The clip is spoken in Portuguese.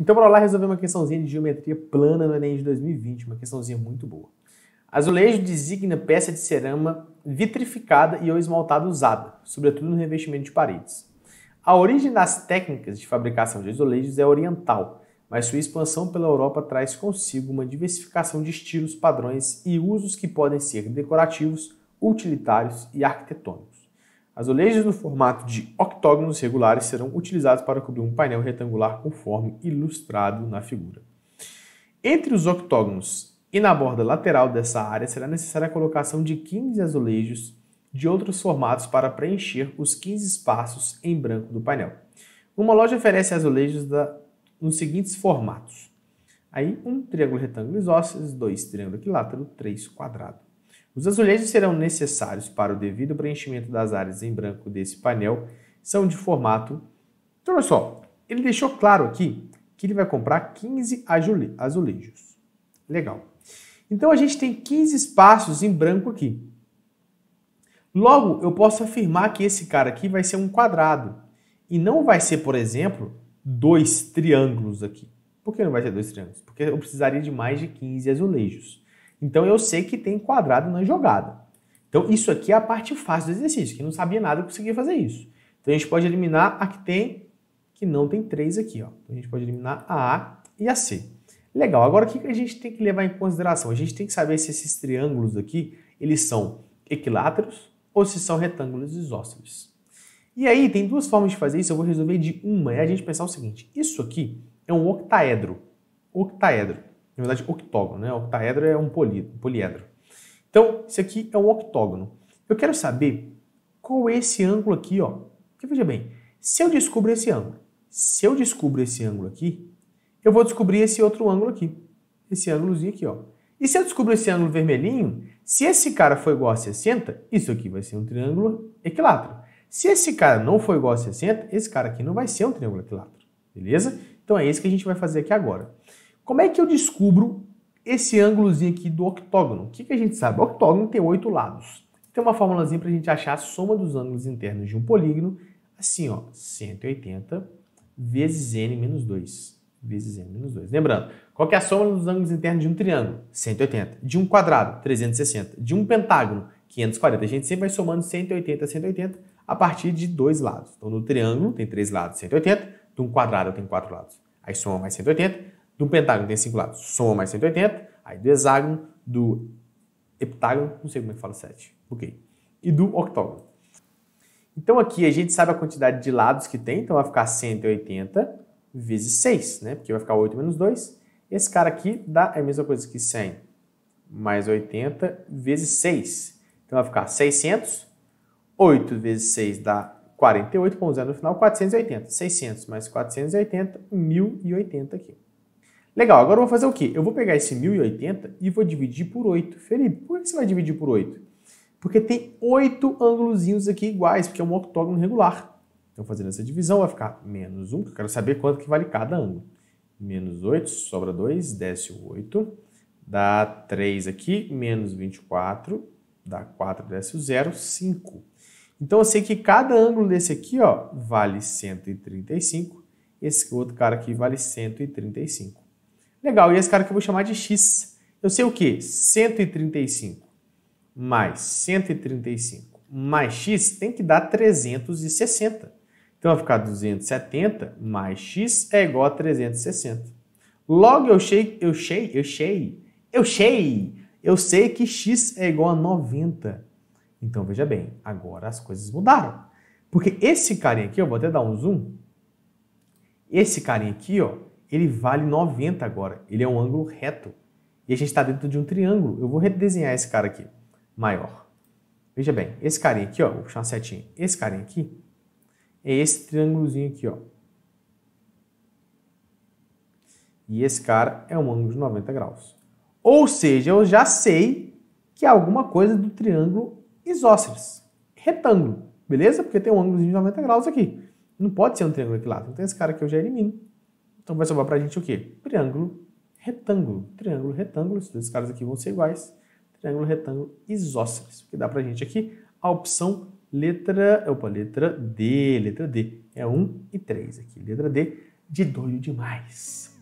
Então, bora lá resolver uma questãozinha de geometria plana no Enem de 2020, uma questãozinha muito boa. Azulejo designa peça de cerâmica vitrificada e ou esmaltada usada, sobretudo no revestimento de paredes. A origem das técnicas de fabricação de azulejos é oriental, mas sua expansão pela Europa traz consigo uma diversificação de estilos, padrões e usos que podem ser decorativos, utilitários e arquitetônicos. Azulejos no formato de octógonos regulares serão utilizados para cobrir um painel retangular conforme ilustrado na figura. Entre os octógonos e na borda lateral dessa área será necessária a colocação de 15 azulejos de outros formatos para preencher os 15 espaços em branco do painel. Uma loja oferece azulejos da, nos seguintes formatos. Aí um triângulo retângulo isósceles, dois triângulo equilátero, três quadrado. Os azulejos serão necessários para o devido preenchimento das áreas em branco desse painel, são de formato... Então, olha só, ele deixou claro aqui que ele vai comprar 15 azulejos. Legal. Então, a gente tem 15 espaços em branco aqui. Logo, eu posso afirmar que esse cara aqui vai ser um quadrado. E não vai ser, por exemplo, dois triângulos aqui. Por que não vai ser dois triângulos? Porque eu precisaria de mais de 15 azulejos. Então eu sei que tem quadrado na jogada. Então isso aqui é a parte fácil do exercício. Quem não sabia nada conseguia fazer isso. Então a gente pode eliminar a que tem, que não tem três aqui. Ó. Então, a gente pode eliminar a A e a C. Legal, agora o que a gente tem que levar em consideração? A gente tem que saber se esses triângulos aqui, eles são equiláteros ou se são retângulos isósceles. E aí, tem duas formas de fazer isso, eu vou resolver de uma. É a gente pensar o seguinte, isso aqui é um octaedro. Octaedro na verdade, octógono, né? Octaedro é um poliedro. Então, isso aqui é um octógono. Eu quero saber qual é esse ângulo aqui, ó. Porque veja bem, se eu descubro esse ângulo, se eu descubro esse ângulo aqui, eu vou descobrir esse outro ângulo aqui. Esse ângulozinho aqui, ó. E se eu descubro esse ângulo vermelhinho, se esse cara for igual a 60, isso aqui vai ser um triângulo equilátero. Se esse cara não for igual a 60, esse cara aqui não vai ser um triângulo equilátero. Beleza? Então é isso que a gente vai fazer aqui agora. Como é que eu descubro esse ângulozinho aqui do octógono? O que, que a gente sabe? O octógono tem oito lados. Tem uma formulazinha para a gente achar a soma dos ângulos internos de um polígono, assim, ó, 180 vezes n menos 2, vezes n menos 2. Lembrando, qual é a soma dos ângulos internos de um triângulo? 180. De um quadrado, 360. De um pentágono, 540. A gente sempre vai somando 180 a 180 a partir de dois lados. Então, no triângulo tem três lados, 180. De um quadrado tem quatro lados. Aí soma mais 180 do pentágono tem cinco lados, soma mais 180. Aí do hexágono, do heptágono, não sei como é que fala 7. Ok. E do octógono. Então aqui a gente sabe a quantidade de lados que tem, então vai ficar 180 vezes 6, né? Porque vai ficar 8 menos 2. Esse cara aqui dá é a mesma coisa que 100 mais 80 vezes 6. Então vai ficar 600. 8 vezes 6 dá 48, com zero no final, 480. 600 mais 480, 1080 aqui. Legal, agora eu vou fazer o quê? Eu vou pegar esse 1080 e vou dividir por 8. Felipe, por que você vai dividir por 8? Porque tem 8 ângulozinhos aqui iguais, porque é um octógono regular. Então, fazendo essa divisão, vai ficar menos 1, porque eu quero saber quanto que vale cada ângulo. Menos 8, sobra 2, desce o 8. Dá 3 aqui, menos 24, dá 4, desce o 0, 5. Então, eu sei que cada ângulo desse aqui ó, vale 135, esse outro cara aqui vale 135. Legal, e esse cara que eu vou chamar de X. Eu sei o que? 135 mais 135 mais X tem que dar 360. Então vai ficar 270 mais X é igual a 360. Logo eu sei, eu sei, eu sei, eu sei, eu sei que X é igual a 90. Então veja bem, agora as coisas mudaram. Porque esse carinha aqui, eu vou até dar um zoom. Esse carinha aqui, ó, ele vale 90 agora. Ele é um ângulo reto. E a gente está dentro de um triângulo. Eu vou redesenhar esse cara aqui, maior. Veja bem, esse carinha aqui, ó, vou puxar uma setinha. Esse carinha aqui é esse triângulozinho aqui, ó. E esse cara é um ângulo de 90 graus. Ou seja, eu já sei que é alguma coisa do triângulo isósceles, retângulo, beleza? Porque tem um ângulo de 90 graus aqui. Não pode ser um triângulo equilátero. Então esse cara aqui eu já elimino. Então vai sobrar para a gente o quê? Triângulo, retângulo. Triângulo, retângulo, esses dois caras aqui vão ser iguais. Triângulo, retângulo, isósceles. O que dá para a gente aqui? A opção letra, opa, letra D, letra D. É 1 um e 3 aqui. Letra D de doido demais.